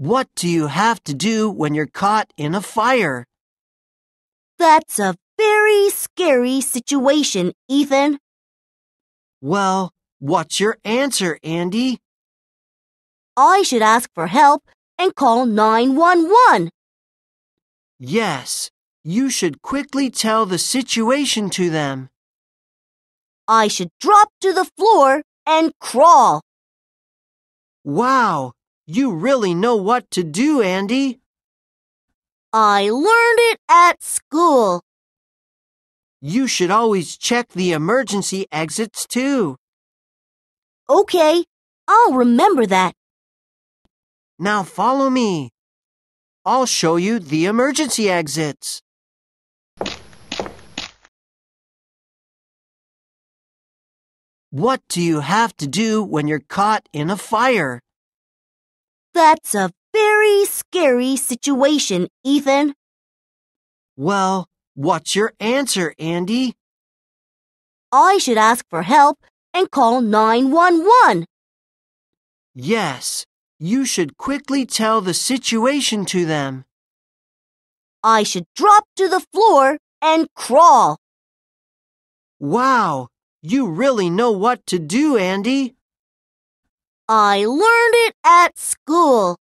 What do you have to do when you're caught in a fire? That's a very scary situation, Ethan. Well, what's your answer, Andy? I should ask for help and call 911. Yes, you should quickly tell the situation to them. I should drop to the floor and crawl. Wow, you really know what to do, Andy. I learned it at school. You should always check the emergency exits, too. Okay, I'll remember that. Now follow me. I'll show you the emergency exits. What do you have to do when you're caught in a fire? That's a very scary situation, Ethan. Well, what's your answer, Andy? I should ask for help and call 911. Yes, you should quickly tell the situation to them. I should drop to the floor and crawl. Wow, you really know what to do, Andy. I learned it at school.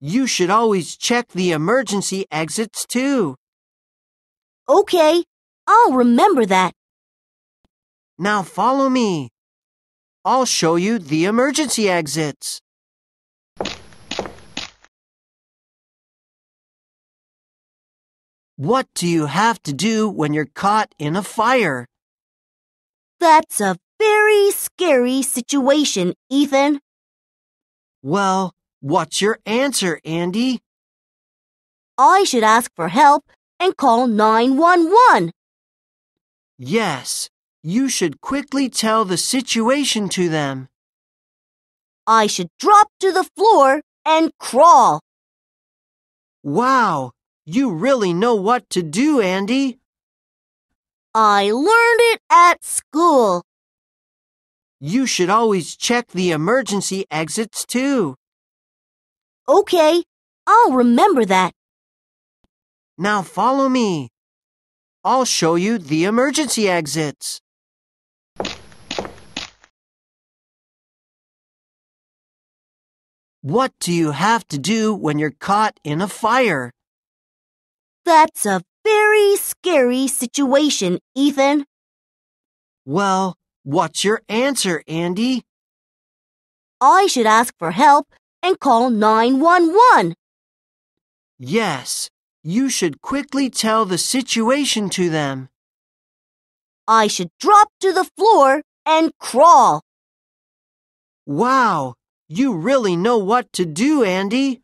You should always check the emergency exits too. Okay, I'll remember that. Now follow me. I'll show you the emergency exits. What do you have to do when you're caught in a fire? That's a very scary situation, Ethan. Well, what's your answer, Andy? I should ask for help and call 911. Yes, you should quickly tell the situation to them. I should drop to the floor and crawl. Wow, you really know what to do, Andy. I learned it at school. You should always check the emergency exits too. Okay, I'll remember that. Now follow me. I'll show you the emergency exits. What do you have to do when you're caught in a fire? That's a very scary situation, Ethan. Well, What's your answer, Andy? I should ask for help and call 911. Yes, you should quickly tell the situation to them. I should drop to the floor and crawl. Wow, you really know what to do, Andy.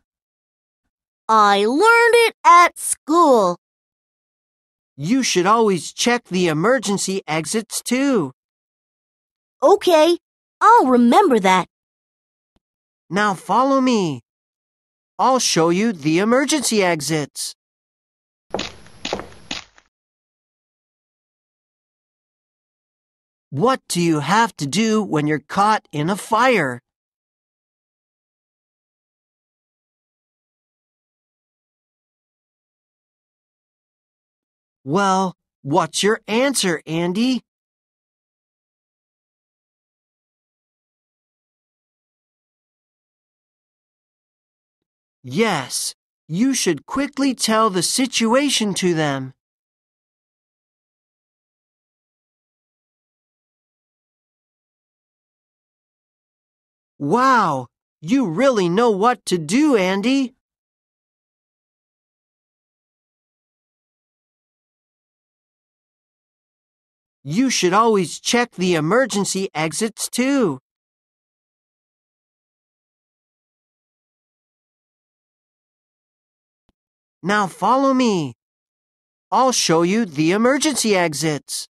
I learned it at school. You should always check the emergency exits too. Okay, I'll remember that. Now follow me. I'll show you the emergency exits. What do you have to do when you're caught in a fire? Well, what's your answer, Andy? Yes, you should quickly tell the situation to them. Wow, you really know what to do, Andy. You should always check the emergency exits too. Now follow me. I'll show you the emergency exits.